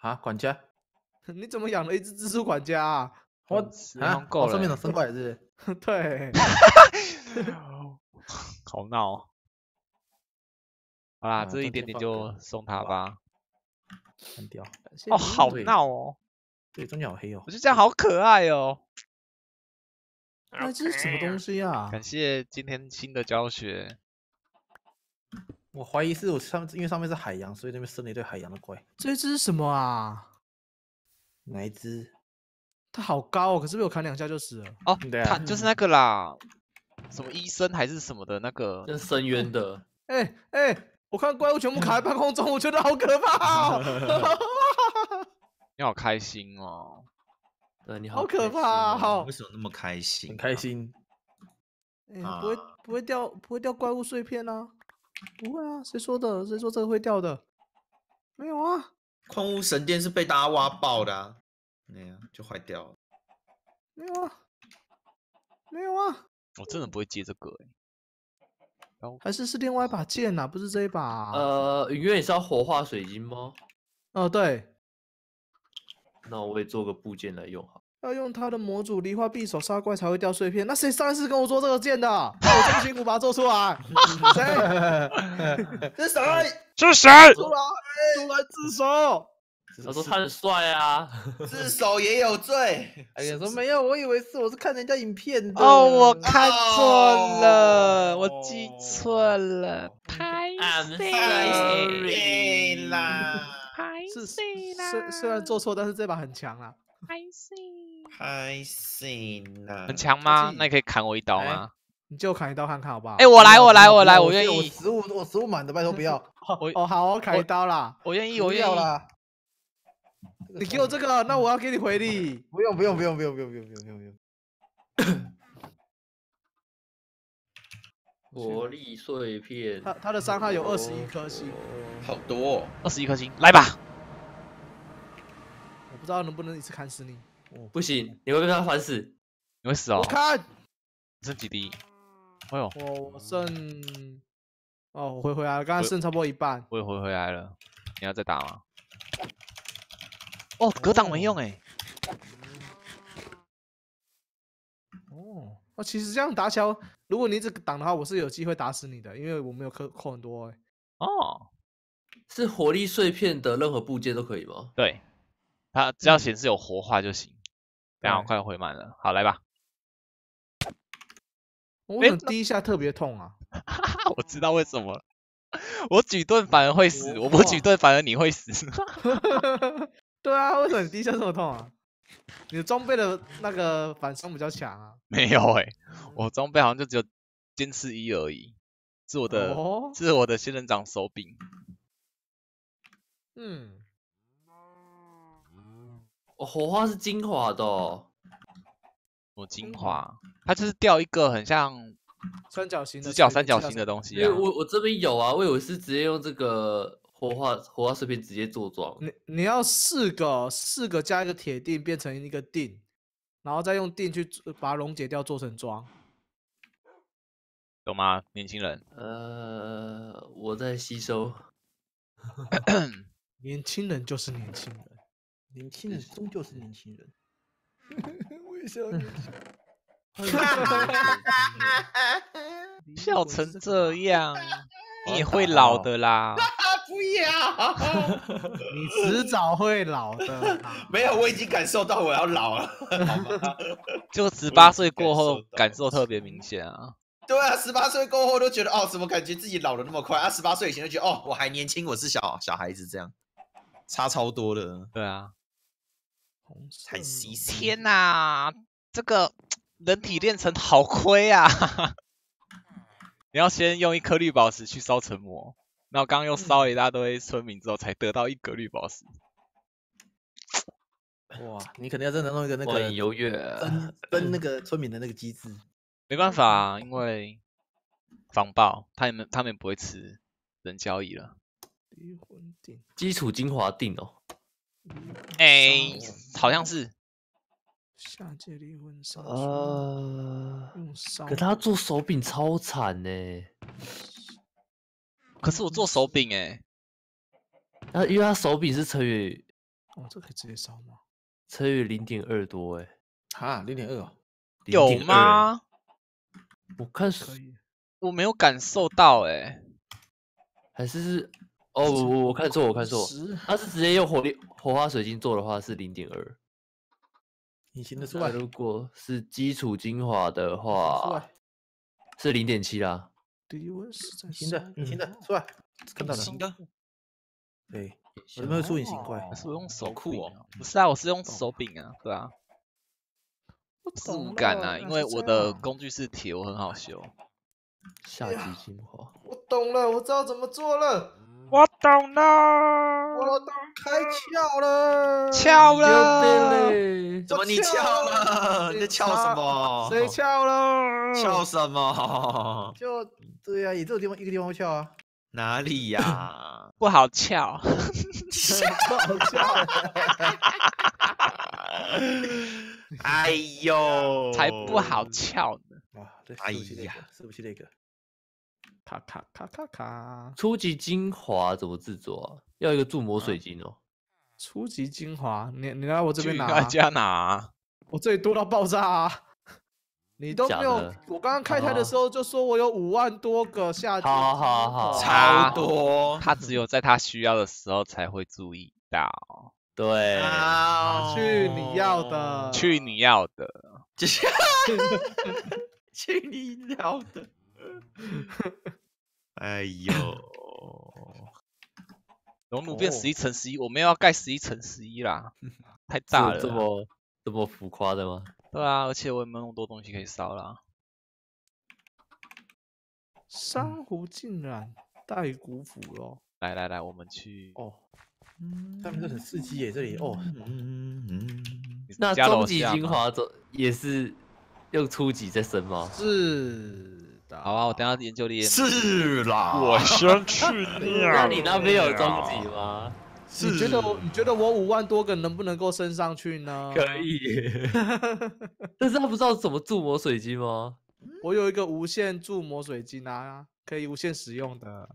啊，管家！你怎么养了一只蜘蛛管家啊？我啊，我上面的真怪是？对，好闹。好啦，这一点点就送他吧。很屌哦，好闹哦。对，中间好黑哦。我觉得这样好可爱哦。哎，这是什么东西啊？感谢今天新的教学。我怀疑是我上因为上面是海洋，所以那边生了一对海洋的怪。这只是什么啊？哪一只？它好高哦，可是被我砍两下就死了。哦，对啊，就是那个啦，什么医生还是什么的那个？这是深渊的。哎哎，我看怪物全部卡在半空中，我觉得好可怕。你好开心哦！对，你好。好可怕好。为什么那么开心？很开心。哎，不会不会掉不会掉怪物碎片呢？不会啊，谁说的？谁说这个会掉的？没有啊，矿物神殿是被大家挖爆的啊，没有就坏掉了，没有啊，没有啊，我真的不会接这个哎，还是是另外一把剑呐，不是这一把。呃，影月，你是要火化水晶吗？哦，对，那我也做个部件来用好。要用他的模组梨花匕首杀怪才会掉碎片，那谁上次跟我做这个剑的？那我这么辛苦把它做出来，谁？是谁？出来，出来自首！他说他很帅啊。自首也有罪。哎呀，说没有，我以为是我是看人家影片的哦，我看错了，我记错了，拍废了，拍废了。虽然做错，但是这把很强啊。拍废。还行啊，很强吗？那你可以砍我一刀吗？你就砍一刀看看，好吧？哎，我来，我来，我来，我愿意。我食物，我食物满的，拜托不要。我哦好我砍一刀啦。我愿意，我愿意。要啦。你给我这个，那我要给你回力。不用，不用，不用，不用，不用，不用，不用，不用。活力碎片。他他的伤害有二十一颗星，好多，二十一颗星，来吧。我不知道能不能一次砍死你。不行，你会被他烦死，你会死哦。我看剩几滴，哎呦，我我剩哦，我回回来了，刚刚剩差不多一半，我也回回来了。你要再打吗？哦，格挡没用哎。哦，那其实这样打起来，如果你一直挡的话，我是有机会打死你的，因为我没有扣扣很多哎。哦，是火力碎片的任何部件都可以吗？对，它只要显示有活化就行。刚好快回满了，好来吧。为什么第一下特别痛啊？我知道为什么，我举盾反而会死，我不举盾反而你会死。对啊，为什么你第一下这么痛啊？你的装备的那个反伤比较强啊？没有哎，我装备好像就只有尖刺一而已，是我的，是我的仙人掌手柄。嗯。火花是精华的，哦，我精华，它就是掉一个很像三角形的直角三角形的东西啊。我我这边有啊，我为是直接用这个火花火花碎片直接做装。你你要四个四个加一个铁锭变成一个锭，然后再用锭去把它溶解掉做成装，懂吗，年轻人？呃，我在吸收。年轻人就是年轻人。年轻人终究是年轻人，为 啥？笑成这样，你会老的啦！不要，你迟早会老的。没有，我已经感受到我要老了。就十八岁过后，感受特别明显啊。对啊，十八岁过后都觉得哦，怎么感觉自己老的那么快？啊，十八岁以前就觉得哦，我还年轻，我是小小孩子，这样差超多的。对啊。天啊，这个 人体炼成好亏啊！你要先用一颗绿宝石去烧成膜，那我刚刚用烧了一大堆村民之后才得到一格绿宝石。哇，你肯定真的弄一个那个优越分分那个村民的那个机制。没办法，因为防爆，他们他们也不会吃人交易了。灵魂定基础精华定哦。哎，好像是下界灵魂烧。呃，可他做手柄超惨呢。可是我做手柄哎，那因为他手柄是乘以……哦，这可以直接烧吗？乘以零点二多哎。哈，零点二哦。有吗？我看可我没有感受到哎。还是哦，我看错，我看错。他是直接用火力。火花水晶做的话是零点二，隐形的出来。如果是基础精华的话，是零点七啦。形的，隐形的出来。看到了。形的。对，有没有出隐形是我用手库哦。不是啊，我是用手柄啊，对啊。我五感啊，因为我的工具是铁，我很好修。下集精华。我懂了，我知道怎么做了。我懂了，我懂开窍了，窍了。怎么你窍了？你在窍什么？谁窍了？窍什么？就对呀，你这种地方，一个地方会窍啊。哪里呀？不好窍。什 不好窍？哎呦，才不好窍啊！哎呀，是不是那个。卡卡卡卡卡，初级精华怎么制作啊？要一个铸模水晶哦。初级精华，你你来我这边拿，加拿，我这里多到爆炸。啊！你都没有，我刚刚开台的时候就说我有五万多个下。好好好，超多。他只有在他需要的时候才会注意到。对，去你要的，去你要的，去你要的。哎呦！熔炉变十一乘十一，我们要盖十一乘十一啦，太大了，这么这么浮夸的吗？对啊，而且我也没有那么多东西可以烧了。珊瑚浸染带骨腐了，来来来，我们去哦。上面这很刺激耶，这里哦。那终极精华这也是用初级在升吗？是。好啊，我等下研究力。是。啦，我先去尿。那你那边有终极吗？你觉得？你觉得我五万多个能不能够升上去呢？可以。但是他不知道怎么铸魔水晶吗？我有一个无限铸魔水晶啊，可以无限使用的。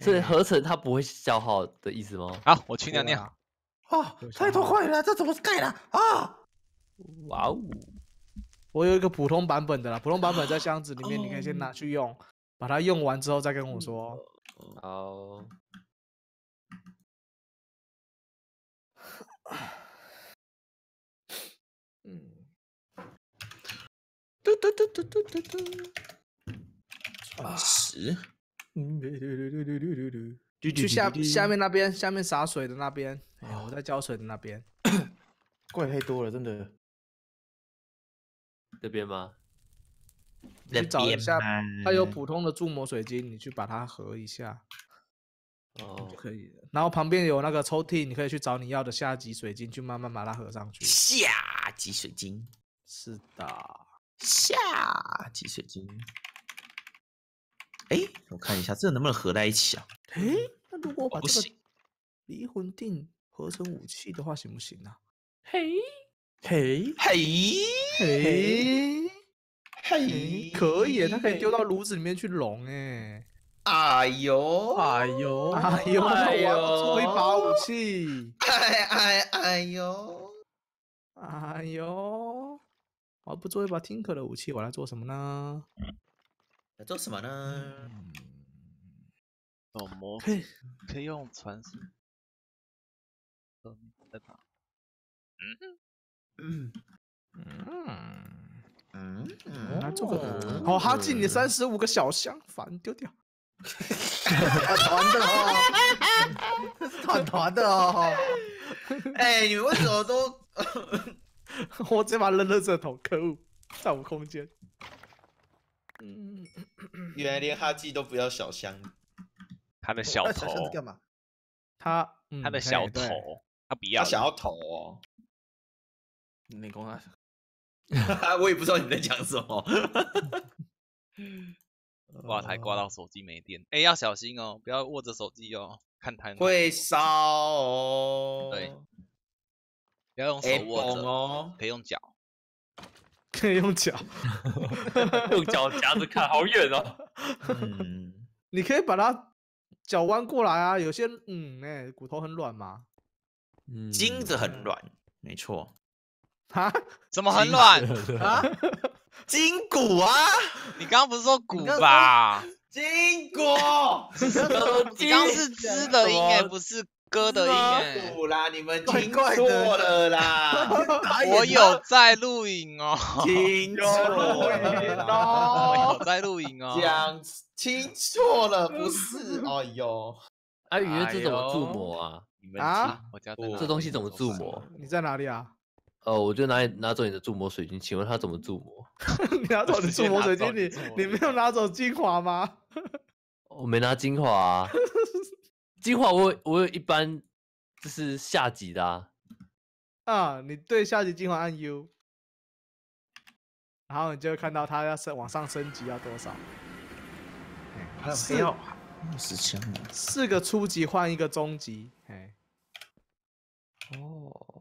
所以合成它不会消耗的意思吗？好，我去尿尿。啊！太多快了，这怎么盖了啊？哇哦！我有一个普通版本的啦，普通版本在箱子里面，你可以先拿去用，把它用完之后再跟我说。好。嗯。嘟嘟嘟嘟嘟嘟嘟。二十。嗯。去下下面那边，下面洒水的那边。哎我在浇水的那边。怪 太多了，真的。这边吗？你找一下，它有普通的注模水晶，你去把它合一下。哦，可以。然后旁边有那个抽屉，你可以去找你要的下级水晶，去慢慢把它合上去。下级水晶，是的，下级水晶。哎，我看一下，这能不能合在一起啊？哎，那如果把这个离魂锭合成武器的话，行不行呢？嘿，嘿，嘿。哎，嘿，可以，他可以丢到炉子里面去熔，哎，哎呦，哎呦，哎呦，做一把武器，哎哎哎呦，哎呦，我不做一把听课的武器，我来做什么呢？来做什么呢？做魔，可以，可以用传送，嗯嗯。嗯嗯，这个哦哈基，你三十五个小箱，烦丢掉，团的哦，这是团团的哦。哎，你们为什么都 我这把扔了这桶，可恶，占我空间。原来连哈基都不要小香，他的小头干嘛？他他的小头，他不要，他想要桶哦，你工啊。我也不知道你在讲什么。挂台挂到手机没电，哎，要小心哦，不要握着手机哦，看台会烧哦。对，不要用手握着哦，可以用脚，可以用脚，用脚夹着看好远哦。嗯，你可以把它脚弯过来啊，有些嗯，哎，骨头很软嘛，嗯，筋子很软，没错。啊？怎么很软啊？筋骨啊！你刚刚不是说骨吧？筋骨，你刚是支的音耶，不是歌的音耶？骨啦，你们 听错了啦！我有在录影哦，有录音哦，在录影哦，讲听错了不是？哎呦，阿鱼这怎么注模啊？啊？我家这东西怎么注模？你在哪里啊？呃，我就拿拿走你的注模水晶，请问他怎么注模？你拿走你注模水晶，你你没有拿走精华吗？我没拿精华，精华我我有一般就是下级的啊。啊，你对下级精华按 U，然后你就会看到它要升往上升级要多少。还有四，二十枪。四个初级换一个中级，哎，哦。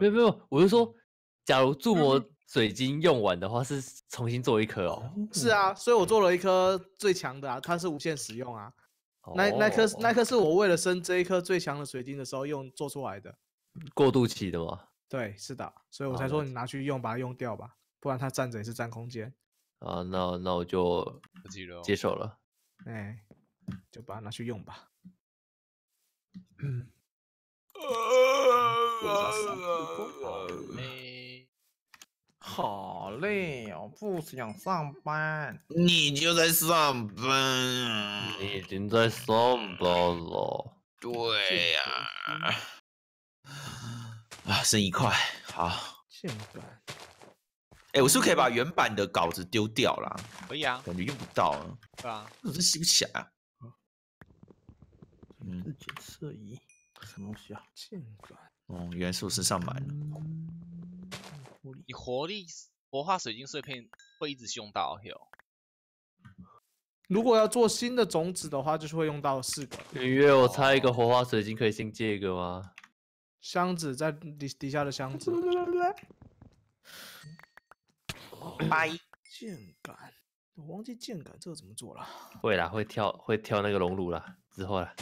没有没有，我是说，假如铸魔水晶用完的话，是重新做一颗哦。是啊，所以我做了一颗最强的啊，它是无限使用啊。那那颗那颗是我为了升这一颗最强的水晶的时候用做出来的，过渡期的吗？对，是的，所以我才说你拿去用，把它用掉吧，不然它站着也是占空间。啊，那那我就接受了，哎，就把它拿去用吧。嗯。好累，我不想上班。你就在上班。你已经在上班了。对呀。啊，剩一块，好。键盘。哎，我是可以把原版的稿子丢掉了。可以啊。感觉用不到了。对啊。我真洗不起来。嗯，检测仪。什么东西啊！剑杆。哦，元素身上满了。你活力活化水晶碎片会一直用到，嘿如果要做新的种子的话，就是会用到四个。云月，我差一个活化水晶，可以先借一个吗？箱子在底底下的箱子。拜！剑杆，我忘记剑杆这个怎么做了？会啦，会跳会跳那个熔炉了，之后了。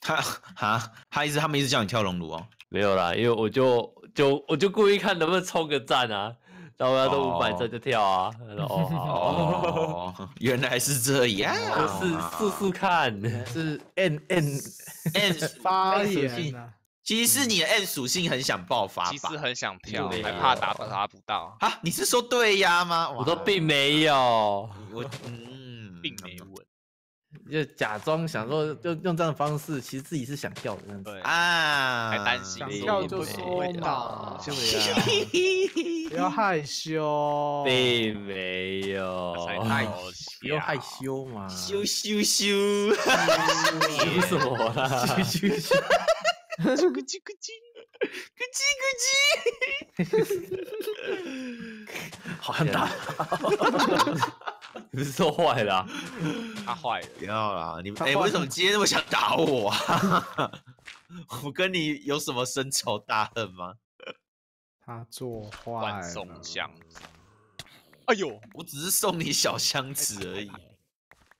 他哈，他一直他们一直叫你跳龙炉哦，没有啦，因为我就就我就故意看能不能抽个赞啊，然后他抽五百赞就跳啊。哦，原来是这样，我是试试看，是 N N N 发属性。其实你的 N 属性很想爆发，其实很想跳，还怕到他不到。啊，你是说对呀吗？我都并没有，我嗯，并没问。就假装想说，就用这样的方式，其实自己是想跳的样子啊！还担心？想跳就说嘛，不要害羞，没有，害羞，不要害羞嘛！羞羞羞！你什么？羞羞羞！咕叽咕叽咕叽咕叽！好尴尬。你不是做坏了？他坏了，不要啦！你哎，为什么今天那么想打我啊？我跟你有什么深仇大恨吗？他做坏了。送箱子。哎呦，我只是送你小箱子而已。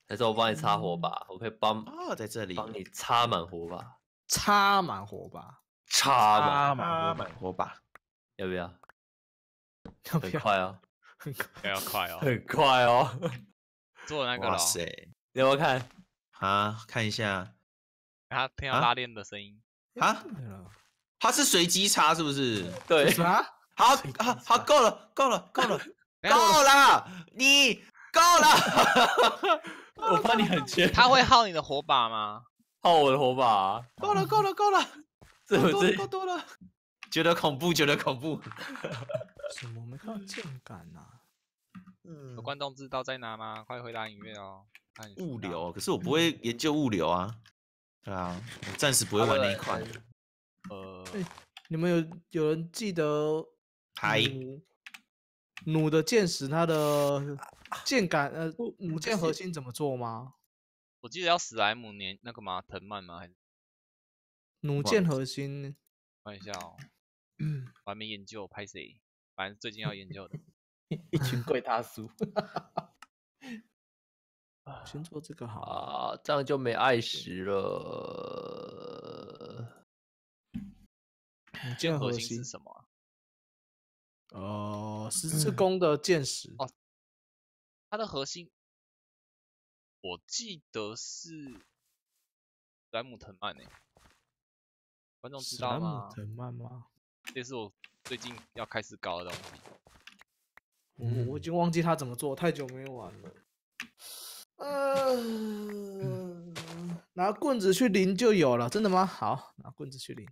还是我帮你插火把？我可以帮啊，在这里帮你插满火把。插满火把。插满火把。要不要？很快啊。要 快哦，很快哦，做那个了。哇塞，有没有看啊？看一下他听到拉链的声音啊？他是随机插是不是？对。啊？好，好，好，够了，够了，够了，够了，你够了。我怕你很缺。他会耗你的火把吗？耗我的火把。够了，够了，够了，够多，多了。觉得恐怖，觉得恐怖。什么？我没看到剑杆呐。嗯。有观众知道在哪吗？快回答音乐哦。物流，可是我不会研究物流啊。对啊，暂时不会玩那一款。呃。你们有有人记得弩弩的剑矢，它的剑杆呃弩箭核心怎么做吗？我记得要史莱姆粘那个吗？藤蔓吗？还是弩箭核心？看一下哦。我还没研究拍谁，反正最近要研究的。一群怪大叔，先做这个好啊，这样就没爱食了。你剑核心是什么？哦，十字弓的箭矢。哦，它的核心，我记得是莱姆藤蔓诶。观众知道吗？这是我最近要开始搞的东西。我我已经忘记他怎么做，太久没玩了。呃，拿棍子去淋就有了，真的吗？好，拿棍子去淋。